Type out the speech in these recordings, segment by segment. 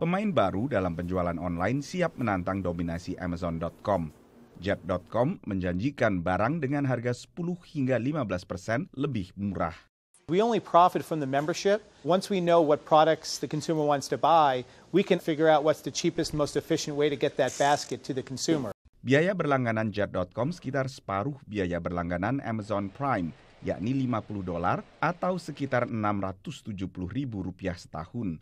Pemain baru dalam penjualan online siap menantang dominasi Amazon.com. Jet.com menjanjikan barang dengan harga 10 hingga 15 persen lebih murah. We only profit from the membership. Once we know what products the consumer wants to buy, we can figure out what's the cheapest, most efficient way to get that basket to the consumer. Biaya berlangganan Jet.com sekitar separuh biaya berlangganan Amazon Prime, yakni 50 dolar atau sekitar 670 ribu rupiah setahun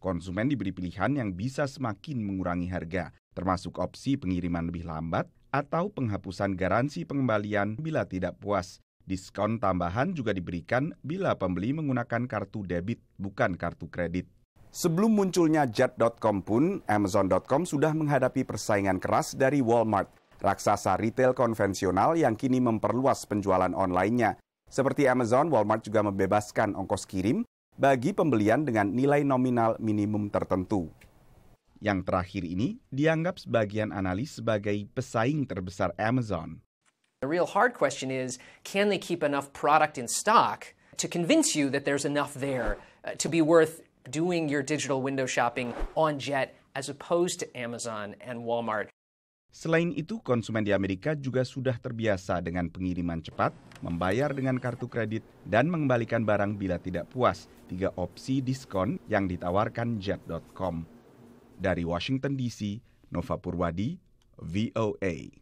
konsumen diberi pilihan yang bisa semakin mengurangi harga, termasuk opsi pengiriman lebih lambat atau penghapusan garansi pengembalian bila tidak puas. Diskon tambahan juga diberikan bila pembeli menggunakan kartu debit, bukan kartu kredit. Sebelum munculnya Jet.com pun, Amazon.com sudah menghadapi persaingan keras dari Walmart, raksasa retail konvensional yang kini memperluas penjualan online-nya. Seperti Amazon, Walmart juga membebaskan ongkos kirim bagi pembelian dengan nilai nominal minimum tertentu. Yang terakhir ini dianggap sebagian analis sebagai pesaing terbesar Amazon. The real hard question is, can they keep enough product in stock to convince you that there's enough there uh, to be worth doing your digital window shopping on Jet as opposed to Amazon and Walmart? Selain itu, konsumen di Amerika juga sudah terbiasa dengan pengiriman cepat, membayar dengan kartu kredit, dan mengembalikan barang bila tidak puas, tiga opsi diskon yang ditawarkan jet.com. Dari Washington DC, Nova Purwadi, VOA.